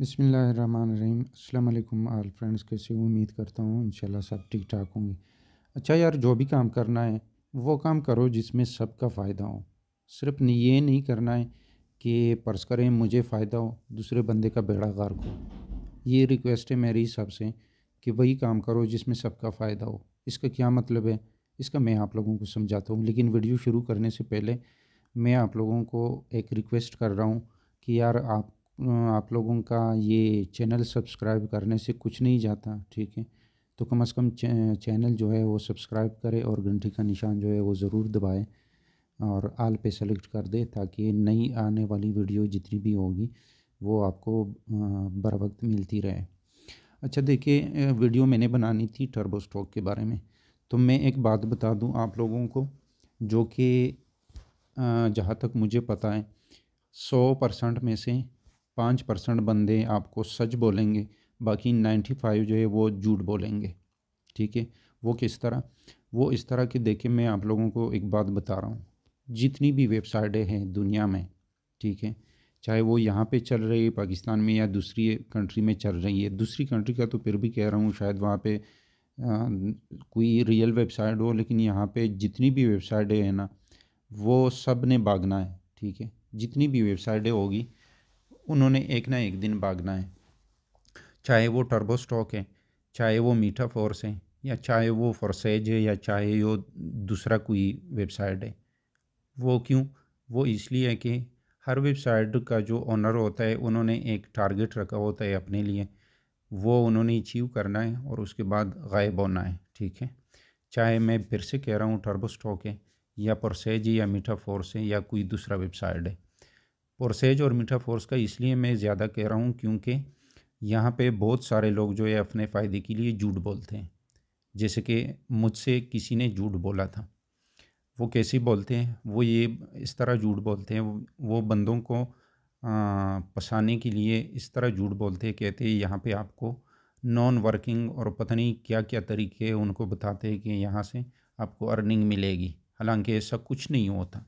बसमीम अल्लाम आल फ्रेंड्स कैसे उम्मीद करता हूँ इंशाल्लाह सब ठीक ठाक होंगे अच्छा यार जो भी काम करना है वो काम करो जिसमें सबका फ़ायदा हो सिर्फ ये नहीं करना है कि पर्स करें मुझे फ़ायदा हो दूसरे बंदे का बेड़ा गार्क हो ये रिक्वेस्ट है मेरे हिसाब से कि वही काम करो जिसमें सबका फ़ायदा हो इसका क्या मतलब है इसका मैं आप लोगों को समझाता हूँ लेकिन वीडियो शुरू करने से पहले मैं आप लोगों को एक रिक्वेस्ट कर रहा हूँ कि यार आप आप लोगों का ये चैनल सब्सक्राइब करने से कुछ नहीं जाता ठीक है तो कम से कम चैनल जो है वो सब्सक्राइब करें और घंटी का निशान जो है वो ज़रूर दबाएं और आल पे सेलेक्ट कर दे ताकि नई आने वाली वीडियो जितनी भी होगी वो आपको बर वक्त मिलती रहे अच्छा देखिए वीडियो मैंने बनानी थी टर्बो स्टॉक के बारे में तो मैं एक बात बता दूं आप लोगों को जो कि जहाँ तक मुझे पता है सौ परसेंट में से पाँच परसेंट बंदे आपको सच बोलेंगे बाकी नाइन्टी फाइव जो है वो झूठ बोलेंगे ठीक है वो किस तरह वो इस तरह के देखे मैं आप लोगों को एक बात बता रहा हूँ जितनी भी वेबसाइटें हैं दुनिया में ठीक है चाहे वो यहाँ पे चल रही है पाकिस्तान में या दूसरी कंट्री में चल रही है दूसरी कंट्री का तो फिर भी कह रहा हूँ शायद वहाँ पर कोई रियल वेबसाइट हो लेकिन यहाँ पर जितनी भी वेबसाइटें हैं ना वो सब ने भागना है ठीक है जितनी भी वेबसाइटें होगी उन्होंने एक ना एक दिन भागना है चाहे वो टर्बो स्टॉक है चाहे वो मीठा फोर्स है या चाहे वो फोर्सेज है या चाहे वो दूसरा कोई वेबसाइट है वो क्यों वो इसलिए है कि हर वेबसाइट का जो ऑनर होता है उन्होंने एक टारगेट रखा होता है अपने लिए वो उन्होंने अचीव करना है और उसके बाद गायब होना है ठीक है चाहे मैं फिर से कह रहा हूँ टर्बो स्टॉक है या परसेज या मीठा फोर्स है या कोई दूसरा वेबसाइट है पोर्सेज और मीठा फोर्स का इसलिए मैं ज़्यादा कह रहा हूँ क्योंकि यहाँ पे बहुत सारे लोग जो है अपने फ़ायदे के लिए झूठ बोलते हैं जैसे कि मुझसे किसी ने झूठ बोला था वो कैसे बोलते हैं वो ये इस तरह झूठ बोलते हैं वो बंदों को फंसाने के लिए इस तरह झूठ बोलते हैं कहते हैं यहाँ पे आपको नॉन वर्किंग और पता नहीं क्या क्या तरीके उनको बताते हैं कि यहाँ से आपको अर्निंग मिलेगी हालांकि ऐसा कुछ नहीं होता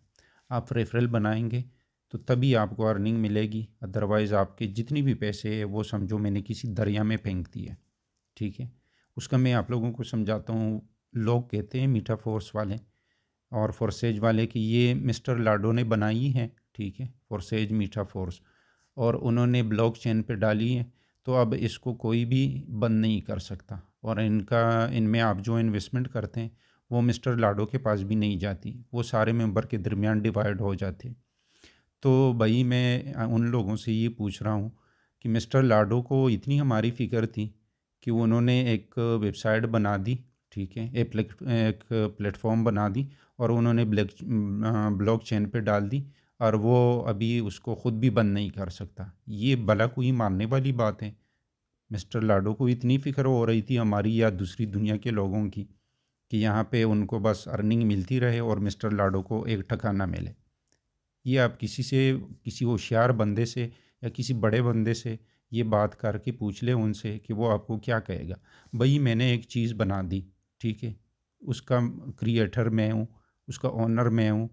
आप रेफरल बनाएंगे तो तभी आपको अर्निंग मिलेगी अदरवाइज़ आपके जितनी भी पैसे है वो समझो मैंने किसी दरिया में फेंक दिए है ठीक है उसका मैं आप लोगों को समझाता हूँ लोग कहते हैं मीठा फोर्स वाले और फोर्सेज वाले कि ये मिस्टर लाडो ने बनाई है ठीक है फोर्सेज मीठा फोर्स और उन्होंने ब्लॉक चेन पर डाली है तो अब इसको कोई भी बंद नहीं कर सकता और इनका इनमें आप जो इन्वेस्टमेंट करते हैं वो मिस्टर लाडो के पास भी नहीं जाती वो सारे मेंबर के दरमियान डिवाइड हो जाते हैं तो भाई मैं उन लोगों से ये पूछ रहा हूँ कि मिस्टर लाडो को इतनी हमारी फ़िक्र थी कि उन्होंने एक वेबसाइट बना दी ठीक है एक प्लेटफॉर्म बना दी और उन्होंने ब्लैक ब्लॉक चेन पर डाल दी और वो अभी उसको ख़ुद भी बंद नहीं कर सकता ये भला कोई मानने वाली बात है मिस्टर लाडो को इतनी फ़िक्र हो रही थी हमारी या दूसरी दुनिया के लोगों की कि यहाँ पे उनको बस अर्निंग मिलती रहे और मिस्टर लाडो को एक ठिकाना मिले ये आप किसी से किसी होशियार बंदे से या किसी बड़े बंदे से ये बात करके पूछ लें उनसे कि वो आपको क्या कहेगा भई मैंने एक चीज़ बना दी ठीक है उसका क्रिएटर मैं हूँ उसका ऑनर मैं हूँ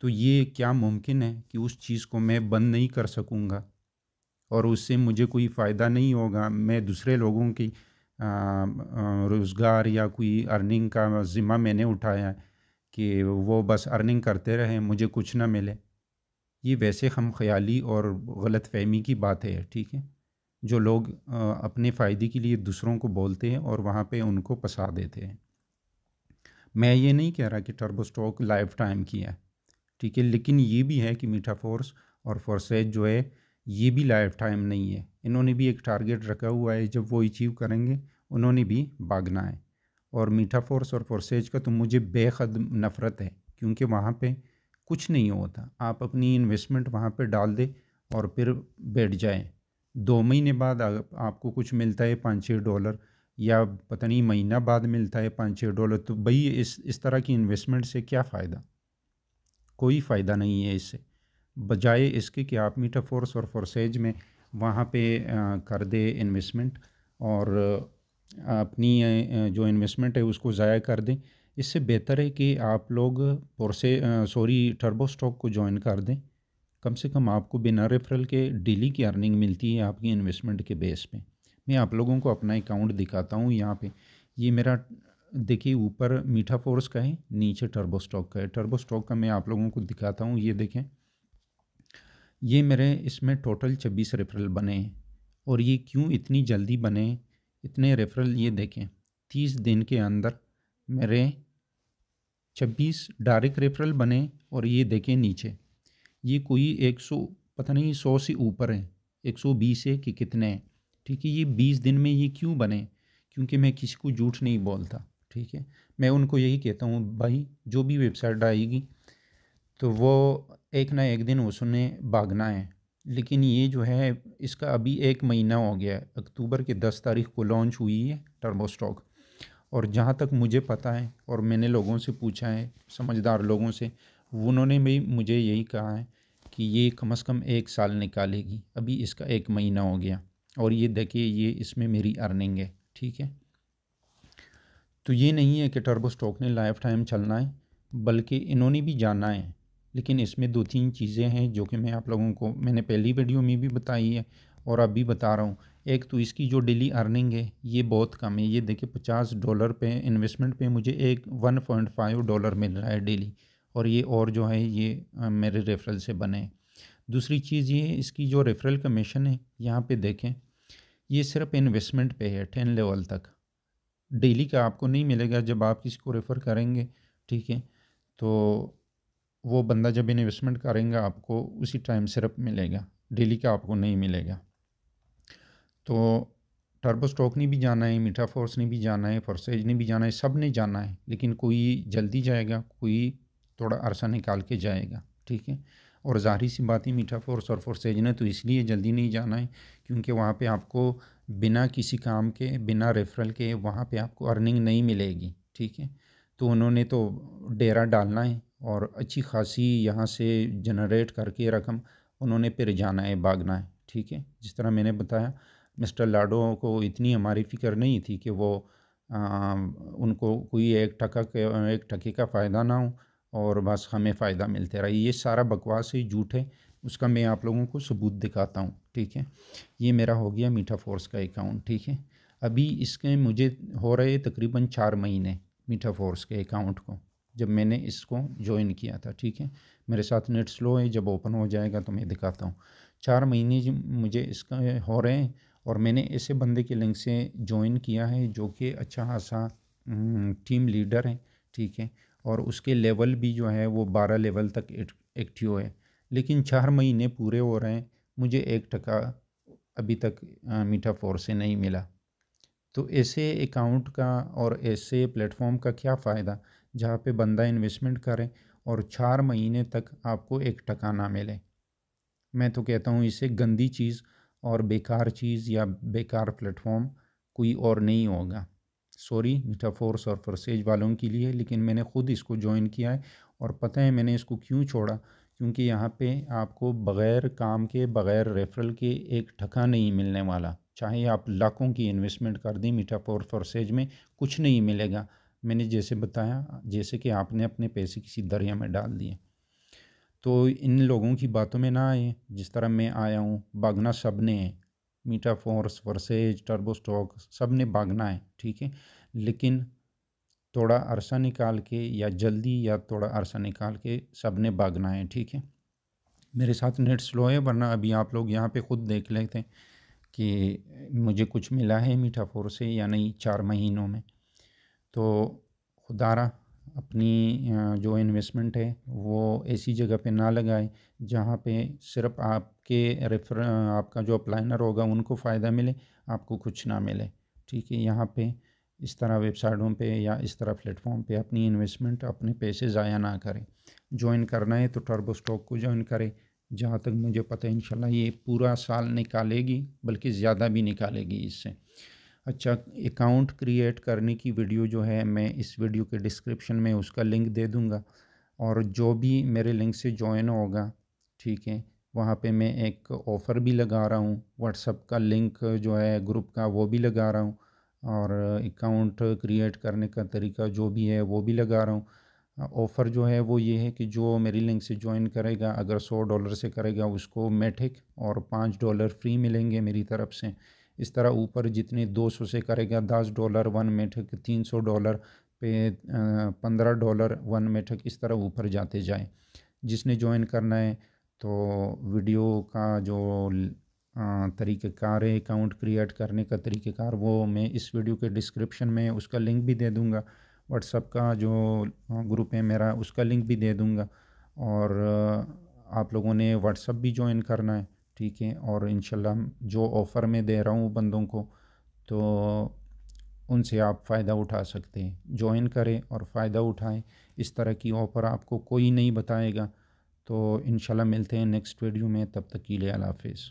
तो ये क्या मुमकिन है कि उस चीज़ को मैं बंद नहीं कर सकूँगा और उससे मुझे कोई फ़ायदा नहीं होगा मैं दूसरे लोगों की रोज़गार या कोई अर्निंग का ज़िम्मा मैंने उठाया है कि वो बस अर्निंग करते रहें मुझे कुछ ना मिले ये वैसे हम ख्याली और गलत फहमी की बात है ठीक है जो लोग अपने फ़ायदे के लिए दूसरों को बोलते हैं और वहाँ पे उनको पसा देते हैं मैं ये नहीं कह रहा कि टर्बो स्टॉक लाइफ टाइम की है ठीक है लेकिन ये भी है कि मीठा फोर्स और फोर्सेज जो है ये भी लाइफ टाइम नहीं है इन्होंने भी एक टारगेट रखा हुआ है जब वो अचीव करेंगे उन्होंने भी भागना है और मीठा फोर्स और फोर्सेज का तो मुझे बेहद नफ़रत है क्योंकि वहाँ पर कुछ नहीं होता आप अपनी इन्वेस्टमेंट वहाँ पर डाल दें और फिर बैठ जाएँ दो महीने बाद आपको कुछ मिलता है पाँच छः डॉलर या पता नहीं महीना बाद मिलता है पाँच छः डॉलर तो भाई इस इस तरह की इन्वेस्टमेंट से क्या फ़ायदा कोई फ़ायदा नहीं है इससे बजाय इसके कि आप मीटा फोर्स और फोरसेज में वहाँ पे कर दे इन्वेस्टमेंट और अपनी जो इन्वेस्टमेंट है उसको ज़ाया कर दें इससे बेहतर है कि आप लोग पोर्से सॉरी टर्बो स्टॉक को ज्वाइन कर दें कम से कम आपको बिना रेफरल के डेली की अर्निंग मिलती है आपकी इन्वेस्टमेंट के बेस पे मैं आप लोगों को अपना अकाउंट दिखाता हूँ यहाँ पे ये मेरा देखिए ऊपर मीठा फोर्स का है नीचे टर्बो स्टॉक का है टर्बो स्टॉक का मैं आप लोगों को दिखाता हूँ ये देखें ये मेरे इसमें टोटल छब्बीस रेफरल बने हैं और ये क्यों इतनी जल्दी बने इतने रेफरल ये देखें तीस दिन के अंदर मेरे 26 डायरेक्ट रेफरल बने और ये देखें नीचे ये कोई 100 पता नहीं सौ से ऊपर सौ 120 है कि कितने हैं ठीक है ये 20 दिन में ये क्यों बने क्योंकि मैं किसी को झूठ नहीं बोलता ठीक है मैं उनको यही कहता हूँ भाई जो भी वेबसाइट आएगी तो वो एक ना एक दिन उसने भागना है लेकिन ये जो है इसका अभी एक महीना हो गया है अक्टूबर के दस तारीख को लॉन्च हुई है टर्बोस्टॉक और जहाँ तक मुझे पता है और मैंने लोगों से पूछा है समझदार लोगों से उन्होंने भी मुझे यही कहा है कि ये कम से कम एक साल निकालेगी अभी इसका एक महीना हो गया और ये देखिए ये इसमें मेरी अर्निंग है ठीक है तो ये नहीं है कि टर्बो स्टॉक ने लाइफ टाइम चलना है बल्कि इन्होंने भी जाना है लेकिन इसमें दो तीन चीज़ें हैं जो कि मैं आप लोगों को मैंने पहली वीडियो में भी बताई है और अभी बता रहा हूँ एक तो इसकी जो डेली अर्निंग है ये बहुत कम है ये देखिए पचास डॉलर पे इन्वेस्टमेंट पे मुझे एक वन पॉइंट फाइव डॉलर मिल रहा है डेली और ये और जो है ये मेरे रेफरल से बने हैं दूसरी चीज़ ये इसकी जो रेफरल कमीशन है यहाँ पे देखें ये सिर्फ इन्वेस्टमेंट पे है टेन लेवल तक डेली का आपको नहीं मिलेगा जब आप किसी को रेफ़र करेंगे ठीक है तो वो बंदा जब इन्वेस्टमेंट करेंगे आपको उसी टाइम सिर्फ मिलेगा डेली का आपको नहीं मिलेगा तो स्टॉक ने भी जाना है मीठाफोर्स ने भी जाना है फोर्सेज ने भी जाना है सब ने जाना है लेकिन कोई जल्दी जाएगा कोई थोड़ा अरसा निकाल के जाएगा ठीक है और ज़ाहरी सी बात मीठा मीठाफोर्स और फोर्सेज ने तो इसलिए जल्दी नहीं जाना है क्योंकि वहाँ पर आपको बिना किसी काम के बिना रेफरल के वहाँ पर आपको अर्निंग नहीं मिलेगी ठीक है तो उन्होंने तो डेरा डालना है और अच्छी खासी यहाँ से जनरेट करके रकम उन्होंने फिर जाना है भागना है ठीक है जिस तरह मैंने बताया मिस्टर लाडो को इतनी हमारी फ़िक्र नहीं थी कि वो आ, उनको कोई एक ठका एक ठके का फ़ायदा ना हो और बस हमें फ़ायदा मिलते रहे ये सारा बकवास ही झूठ है उसका मैं आप लोगों को सबूत दिखाता हूँ ठीक है ये मेरा हो गया मीठा फोर्स का अकाउंट ठीक है अभी इसके मुझे हो रहे तकरीबन चार महीने मीठा फोर्स के अकाउंट को जब मैंने इसको ज्वाइन किया था ठीक है मेरे साथ नेट स्लो है जब ओपन हो जाएगा तो मैं दिखाता हूँ चार महीने मुझे इसका हो रहे हैं और मैंने ऐसे बंदे के लिंक से ज्वाइन किया है जो कि अच्छा खासा टीम लीडर है ठीक है और उसके लेवल भी जो है वो बारह लेवल तक एक्टिव है लेकिन चार महीने पूरे हो रहे हैं मुझे एक टका अभी तक मीठा फोर से नहीं मिला तो ऐसे अकाउंट का और ऐसे प्लेटफॉर्म का क्या फ़ायदा जहाँ पे बंदा इन्वेस्टमेंट करे और चार महीने तक आपको एक टका ना मिले मैं तो कहता हूँ इसे गंदी चीज़ और बेकार चीज़ या बेकार प्लेटफॉर्म कोई और नहीं होगा सॉरी फोर्स और फरसेज वालों के लिए लेकिन मैंने ख़ुद इसको ज्वाइन किया है और पता है मैंने इसको क्यों छोड़ा क्योंकि यहाँ पे आपको बग़ैर काम के बग़ैर रेफरल के एक ठका नहीं मिलने वाला चाहे आप लाखों की इन्वेस्टमेंट कर दें मीठाफोर फरसेज में कुछ नहीं मिलेगा मैंने जैसे बताया जैसे कि आपने अपने पैसे किसी दरिया में डाल दिए तो इन लोगों की बातों में ना आए जिस तरह मैं आया हूँ भागना सब ने है Meta Force versus Turbo Stock सब ने भागना है ठीक है लेकिन थोड़ा अरसा निकाल के या जल्दी या थोड़ा अरसा निकाल के सब ने भागना है ठीक है मेरे साथ नेट स्लो है वरना अभी आप लोग यहाँ पे ख़ुद देख लेते हैं कि मुझे कुछ मिला है मीठा फोर से या नहीं चार महीनों में तो खुदारा अपनी जो इन्वेस्टमेंट है वो ऐसी जगह पे ना लगाएं जहाँ पे सिर्फ आपके रेफर आपका जो अप्लाइनर होगा उनको फ़ायदा मिले आपको कुछ ना मिले ठीक है यहाँ पे इस तरह वेबसाइटों पे या इस तरह प्लेटफॉर्म पे अपनी इन्वेस्टमेंट अपने पैसे ज़ाया ना करें ज्वाइन करना है तो टर्बो स्टॉक को ज्वाइन करें जहाँ तक मुझे पता है इंशाल्लाह ये पूरा साल निकालेगी बल्कि ज़्यादा भी निकालेगी इससे अच्छा अकाउंट क्रिएट करने की वीडियो जो है मैं इस वीडियो के डिस्क्रिप्शन में उसका लिंक दे दूँगा और जो भी मेरे लिंक से ज्वाइन होगा ठीक है वहाँ पे मैं एक ऑफ़र भी लगा रहा हूँ व्हाट्सअप का लिंक जो है ग्रुप का वो भी लगा रहा हूँ और अकाउंट क्रिएट करने का तरीका जो भी है वो भी लगा रहा हूँ ऑफ़र जो है वो ये है कि जो मेरी लिंक से ज्वाइन करेगा अगर सौ डॉलर से करेगा उसको मैटिक और पाँच डॉलर फ्री मिलेंगे मेरी तरफ़ से इस तरह ऊपर जितने 200 से करेगा 10 डॉलर वन मेठक 300 डॉलर पे 15 डॉलर वन मेठक इस तरह ऊपर जाते जाए जिसने ज्वाइन करना है तो वीडियो का जो तरीक़ेकार है अकाउंट क्रिएट करने का तरीक़ेकार वो मैं इस वीडियो के डिस्क्रिप्शन में उसका लिंक भी दे दूँगा व्हाट्सअप का जो ग्रुप है मेरा उसका लिंक भी दे दूँगा और आप लोगों ने व्हाट्सअप भी ज्वाइन करना है ठीक है और इन जो ऑफ़र में दे रहा हूँ बंदों को तो उनसे आप फ़ायदा उठा सकते हैं ज्वाइन करें और फ़ायदा उठाएं इस तरह की ऑफ़र आपको कोई नहीं बताएगा तो इन मिलते हैं नेक्स्ट वीडियो में तब तक के लिए अला हाफिज़